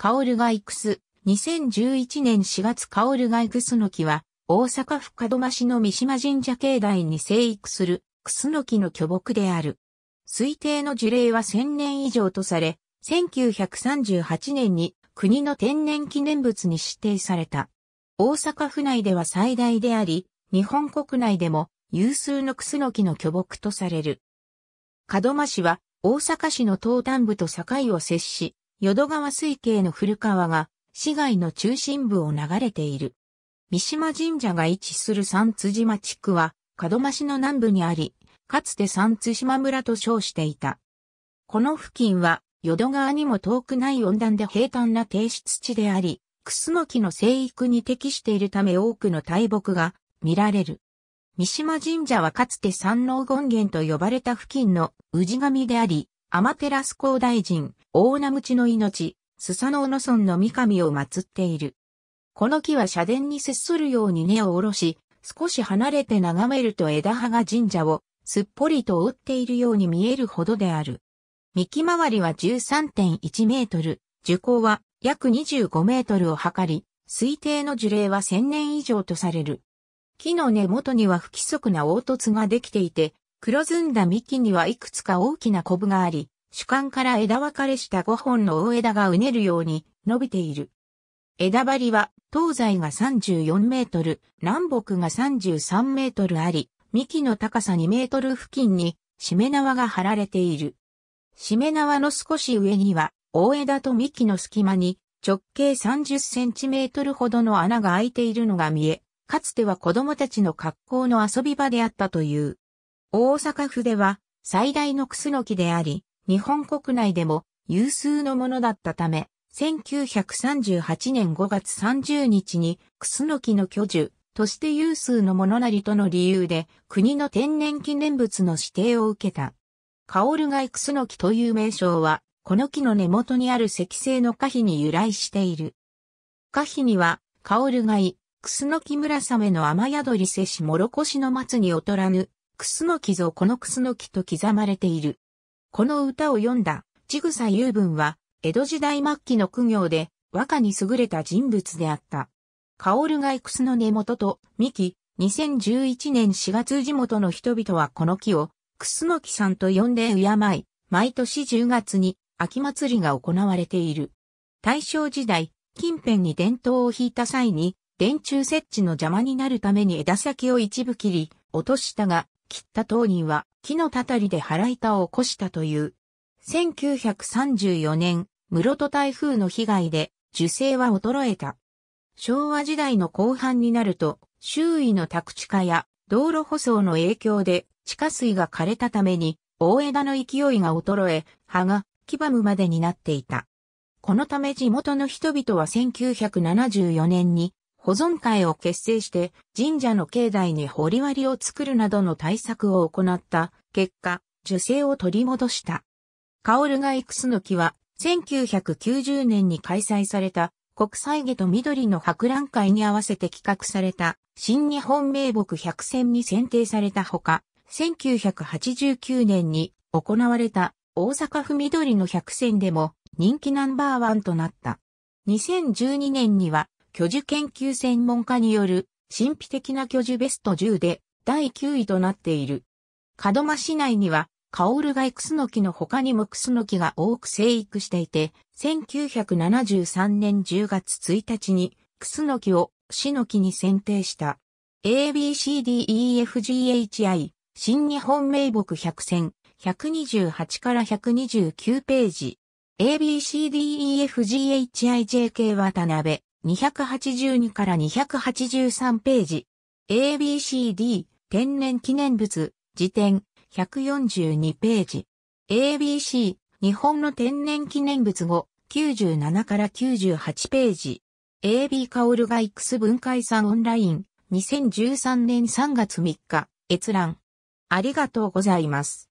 カオルガイクス、2011年4月カオルガイクスノキは、大阪府門真市の三島神社境内に生育する、クスノキの巨木である。推定の樹齢は1000年以上とされ、1938年に国の天然記念物に指定された。大阪府内では最大であり、日本国内でも有数のクスノキの巨木とされる。門真市は大阪市の東端部と境を接し、淀川水系の古川が市街の中心部を流れている。三島神社が位置する三辻島地区は門真市の南部にあり、かつて三津島村と称していた。この付近は、淀川にも遠くない温暖で平坦な低湿地であり、クスノキの生育に適しているため多くの大木が見られる。三島神社はかつて山王権現と呼ばれた付近の氏神であり、天ス高大臣、大名口の命、スサノオノ村の三神を祀っている。この木は社殿に接するように根を下ろし、少し離れて眺めると枝葉が神社をすっぽりと覆っているように見えるほどである。幹回りは13.1メートル、樹高は約25メートルを測り、推定の樹齢は1000年以上とされる。木の根元には不規則な凹凸ができていて、黒ずんだ幹にはいくつか大きなコブがあり、主幹から枝分かれした5本の大枝がうねるように伸びている。枝張りは東西が34メートル、南北が33メートルあり、幹の高さ2メートル付近に、しめ縄が張られている。しめ縄の少し上には、大枝と幹の隙間に、直径30センチメートルほどの穴が開いているのが見え、かつては子供たちの格好の遊び場であったという。大阪府では最大のクスノキであり、日本国内でも有数のものだったため、1938年5月30日にクスノキの巨樹として有数のものなりとの理由で国の天然記念物の指定を受けた。カオルガイクスノキという名称は、この木の根元にある石製の花碑に由来している。花碑には、カオルガイ、クスノキ村雨の雨宿りせしもろこしの松に劣らぬ、クスノキぞこのクスノキと刻まれている。この歌を読んだ、ちぐさ雄文は、江戸時代末期の苦行で、和歌に優れた人物であった。カルガイクスの根元と、三木、2011年4月地元の人々はこの木を、クスノ木さんと呼んで敬い、毎年10月に秋祭りが行われている。大正時代、近辺に伝統を引いた際に、電柱設置の邪魔になるために枝先を一部切り、落としたが、切った当人は木のたたりで腹板を起こしたという。1934年、室戸台風の被害で樹勢は衰えた。昭和時代の後半になると、周囲の宅地化や道路舗装の影響で地下水が枯れたために、大枝の勢いが衰え、葉が黄ばむまでになっていた。このため地元の人々は1974年に保存会を結成して神社の境内に掘り割りを作るなどの対策を行った結果、受精を取り戻した。カオルガイクスの木は1990年に開催された国際下と緑の博覧会に合わせて企画された新日本名木百選に選定されたほか、1989年に行われた大阪府緑の百選でも人気ナンバーワンとなった。2012年には巨樹研究専門家による神秘的な巨樹ベスト10で第9位となっている。門真市内には、カオルガイクスノキの他にもクスノキが多く生育していて、1973年10月1日にクスノキをシノキに選定した。ABCDEFGHI 新日本名木100選128から129ページ ABCDEFGHIJK 渡辺282から283ページ。ABCD 天然記念物辞典142ページ。ABC 日本の天然記念物語97から98ページ。AB カオルガイクス文化遺産オンライン2013年3月3日閲覧。ありがとうございます。